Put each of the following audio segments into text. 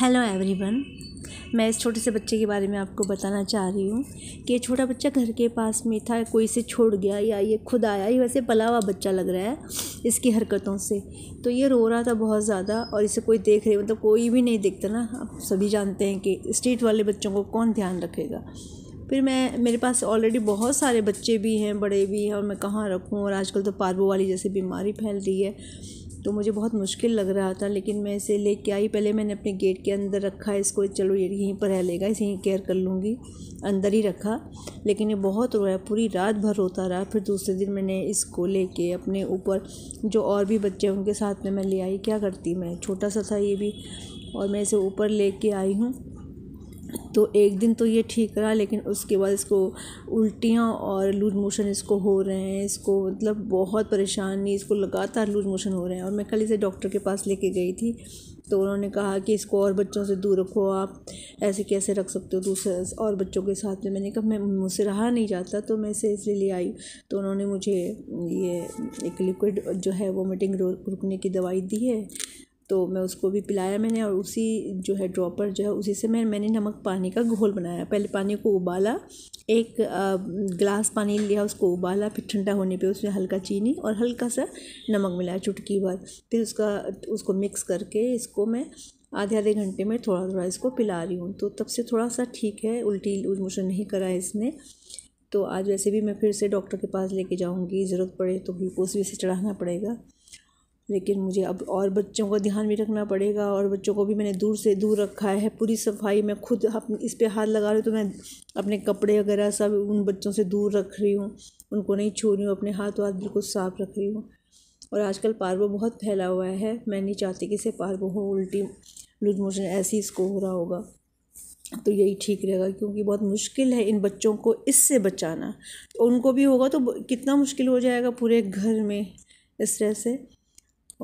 hello everyone मैं इस छोटे से बच्चे के बारे में आपको बताना चाह रही हूँ कि ये छोटा बच्चा घर के पास में था कोई से छोड़ गया या ये खुद आया ये वैसे पला हुआ बच्चा लग रहा है इसकी हरकतों से तो ये रो रहा था बहुत ज़्यादा और इसे कोई देख रहे मतलब कोई भी नहीं देखता ना आप सभी जानते हैं कि स्ट्रीट वाले बच्चों को कौन ध्यान रखेगा फिर मैं मेरे पास ऑलरेडी बहुत सारे बच्चे भी हैं बड़े भी हैं और मैं कहाँ रखूँ और आजकल तो पार्वो वाली जैसी बीमारी फैल रही है तो मुझे बहुत मुश्किल लग रहा था लेकिन मैं इसे ले के आई पहले मैंने अपने गेट के अंदर रखा इसको चलो यहीं पर रह लेगा इसे यहीं केयर कर लूँगी अंदर ही रखा लेकिन ये बहुत रोया पूरी रात भर रोता रहा फिर दूसरे दिन मैंने इसको ले के अपने ऊपर जो और भी बच्चे उनके साथ में मैं ले आई क्या करती मैं छोटा सा था ये भी और मैं इसे ऊपर ले कर आई हूँ तो एक दिन तो ये ठीक रहा लेकिन उसके बाद इसको उल्टियाँ और लूज मोशन इसको हो रहे हैं इसको मतलब बहुत परेशानी इसको लगातार लूज मोशन हो रहे हैं और मैं कल इसे डॉक्टर के पास लेके गई थी तो उन्होंने कहा कि इसको और बच्चों से दूर रखो आप ऐसे कैसे रख सकते हो दूसरे और बच्चों के साथ में मैंने कहा मैं मुझसे रहा नहीं जाता तो मैं इसे इसलिए ले आई तो उन्होंने मुझे ये एक लिक्विड जो है वोमिटिंग रुकने की दवाई दी है तो मैं उसको भी पिलाया मैंने और उसी जो है ड्रॉपर जो है उसी से मैं मैंने नमक पानी का घोल बनाया पहले पानी को उबाला एक गिलास पानी लिया उसको उबाला फिर ठंडा होने पे उसमें हल्का चीनी और हल्का सा नमक मिलाया चुटकी भर फिर उसका उसको मिक्स करके इसको मैं आधे आधे घंटे में थोड़ा थोड़ा इसको पिला रही हूँ तो तब से थोड़ा सा ठीक है उल्टी मोशन नहीं करा है इसने तो आज वैसे भी मैं फिर से डॉक्टर के पास लेके जाऊँगी ज़रूरत पड़े तो ग्लूकोज भी इसे चढ़ाना पड़ेगा लेकिन मुझे अब और बच्चों का ध्यान भी रखना पड़ेगा और बच्चों को भी मैंने दूर से दूर रखा है पूरी सफाई मैं खुद इस पर हाथ लगा रही हूँ तो मैं अपने कपड़े वगैरह सब उन बच्चों से दूर रख रही हूँ उनको नहीं छू रही हूँ अपने हाथ वाथ बिल्कुल साफ़ रख रही हूँ और आजकल पार्वो बहुत फैला हुआ है मैं नहीं चाहती कि इसे पार्वो हो उल्टी लूज मोशन ऐसे ही इसको हो रहा होगा तो यही ठीक रहेगा क्योंकि बहुत मुश्किल है इन बच्चों को इससे बचाना उनको भी होगा तो कितना मुश्किल हो जाएगा पूरे घर में इस तरह से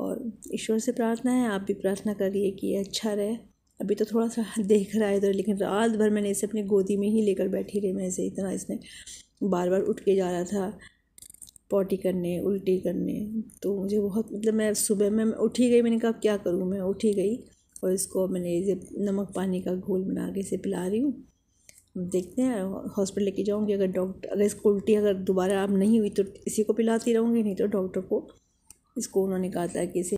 और ईश्वर से प्रार्थना है आप भी प्रार्थना करिए कि ये अच्छा रहे अभी तो थोड़ा सा देख रहा है इधर लेकिन रात भर मैंने इसे अपनी गोदी में ही लेकर बैठी रही मैं इसे इतना इसने बार बार उठ के जा रहा था पॉटी करने उल्टी करने तो मुझे बहुत मतलब मैं सुबह में उठ ही गई मैंने कहा अब क्या करूँ मैं उठ ही गई और इसको मैंने इसे नमक पानी का घोल बना के इसे पिला रही हूँ देखते हैं हॉस्पिटल लेके जाऊँगी अगर डॉक्टर अगर इसको उल्टी अगर दोबारा अब नहीं हुई तो इसी को पिलाती रहूँगी नहीं तो डॉक्टर को इसको उन्होंने कहा था कि इसे